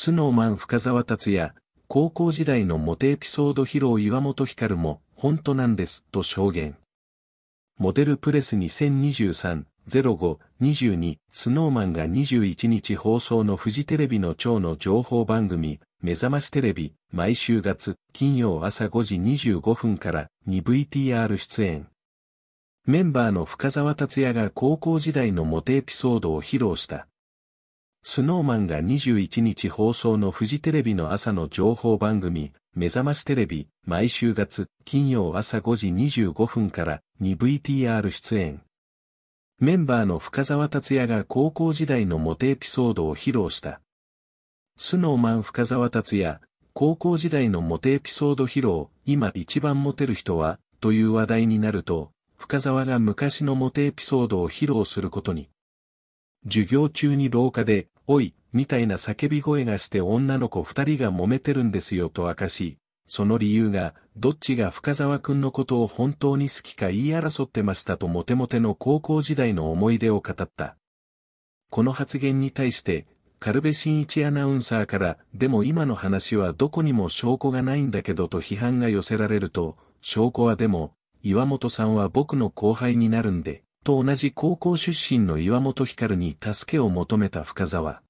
スノーマン深沢達也、高校時代のモテエピソード披露岩本光も、本当なんです、と証言。モデルプレス2023、05-22スノーマンが21日放送のフジテレビの超の情報番組、目覚ましテレビ、毎週月、金曜朝5時25分から 2VTR 出演。メンバーの深沢達也が高校時代のモテエピソードを披露した。スノーマンが21日放送のフジテレビの朝の情報番組、目覚ましテレビ、毎週月、金曜朝5時25分から 2VTR 出演。メンバーの深沢達也が高校時代のモテエピソードを披露した。スノーマン深沢達也、高校時代のモテエピソード披露、今一番モテる人は、という話題になると、深沢が昔のモテエピソードを披露することに。授業中に廊下でおい、みたいな叫び声がして女の子二人が揉めてるんですよと明かし、その理由が、どっちが深沢くんのことを本当に好きか言い争ってましたとモテモテの高校時代の思い出を語った。この発言に対して、軽部真一アナウンサーから、でも今の話はどこにも証拠がないんだけどと批判が寄せられると、証拠はでも、岩本さんは僕の後輩になるんで、と同じ高校出身の岩本光に助けを求めた深沢。